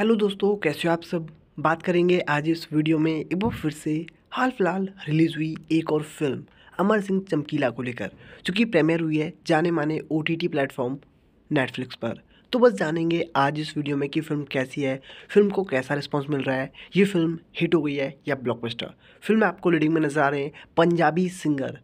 hello दोस्तों कैसे हो आप सब बात करेंगे आज इस वीडियो में एक बार फिर से हाल फिलहाल रिलीज़ हुई एक और फिल्म अमर सिंह चमकीला को लेकर चूँकि प्रेमियर हुई है जाने माने ओ टी प्लेटफॉर्म नेटफ्लिक्स पर तो बस जानेंगे आज इस वीडियो में कि फिल्म कैसी है फिल्म को कैसा रिस्पॉन्स मिल रहा है ये फिल्म हिट हो गई है या ब्लॉकबस्टर फिल्म आपको लीडिंग में नजर आ रहे हैं पंजाबी सिंगर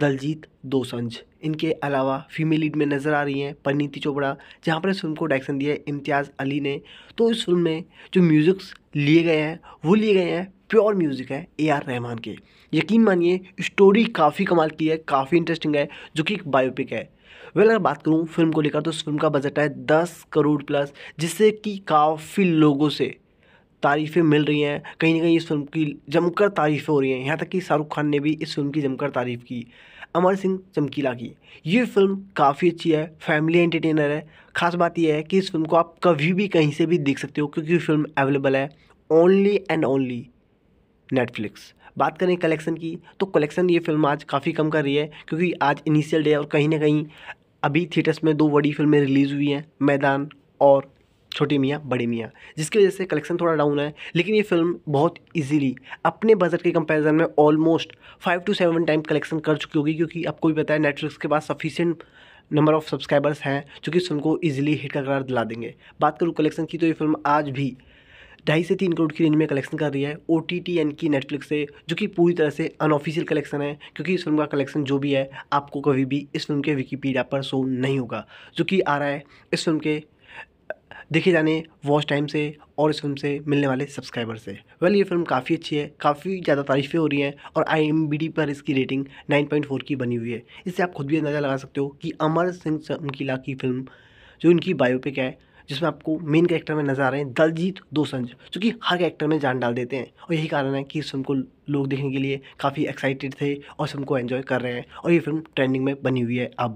दलजीत दोसंझ इनके अलावा फीमेल लीड में नज़र आ रही हैं परनीति चोपड़ा जहाँ पर इस फिल्म को डायरेक्शन दिया है इम्तियाज़ अली ने तो इस फिल्म में जो म्यूज़िक्स लिए गए हैं वो लिए गए हैं प्योर म्यूज़िक है ए आर रहमान के यकीन मानिए स्टोरी काफ़ी कमाल की है काफ़ी इंटरेस्टिंग है जो कि एक बायोपिक है वेल अगर बात करूँ फिल्म को लेकर तो इस फिल्म का बजट है दस करोड़ प्लस जिससे कि काफ़ी लोगों से तारीफ़ें मिल रही हैं कहीं ना कहीं इस फिल्म की जमकर तारीफ़ें हो रही हैं यहाँ तक कि शाहरुख खान ने भी इस फिल्म की जमकर तारीफ़ की अमर सिंह चमकीला की ये फिल्म काफ़ी अच्छी है फैमिली एंटरटेनर है खास बात यह है कि इस फिल्म को आप कभी भी कहीं से भी देख सकते हो क्योंकि फिल्म अवेलेबल है ओनली एंड ओनली नेटफ्लिक्स बात करें कलेक्शन की तो कलेक्शन ये फिल्म आज काफ़ी कम कर रही है क्योंकि आज इनिशियल डे और कहीं ना कहीं अभी थिएटर्स में दो बड़ी फिल्में रिलीज़ हुई हैं मैदान और छोटी मियाँ बड़ी मियाँ जिसकी वजह से कलेक्शन थोड़ा डाउन है लेकिन ये फिल्म बहुत इजीली अपने बजट के कंपैरिजन में almost five to seven time collection कर चुकी होगी क्योंकि आपको भी पता है नेटफ्लिक्स के पास सफिशियंट नंबर ऑफ़ सब्सक्राइबर्स हैं जो कि इस फिल्म को ईजिली हिट का करार दिला देंगे बात करूँ कलेक्शन की तो ये फिल्म आज भी ढाई से तीन करोड़ की रेंज में कलेक्शन कर रही है ओ टी टी एन की नेटफ्लिक्स से जो कि पूरी तरह से अनऑफिशियल कलेक्शन है क्योंकि इस फिल्म का कलेक्शन जो भी है आपको कभी भी इस फिल्म के विकीपीडिया पर शो नहीं होगा जो कि आ रहा है इस फिल्म के देखे जाने वॉच टाइम से और इस फिल्म से मिलने वाले सब्सक्राइबर से वेल well, ये फिल्म काफ़ी अच्छी है काफ़ी ज़्यादा तारीफ़ें हो रही हैं और आई पर इसकी रेटिंग 9.4 की बनी हुई है इससे आप खुद भी अंदाज़ा लगा सकते हो कि अमर सिंह चमकीला की फिल्म जो इनकी बायोपिक है जिसमें आपको मेन कैरेक्टर में नज़र आ रहे हैं दलजीत दोसंज जो कि हर कैरेक्टर में जान डाल देते हैं और यही कारण है कि इस फिल्म को लोग देखने के लिए काफ़ी एक्साइटेड थे और इस फिल्म को एंजॉय कर रहे हैं और ये फिल्म ट्रेंडिंग में बनी हुई है अब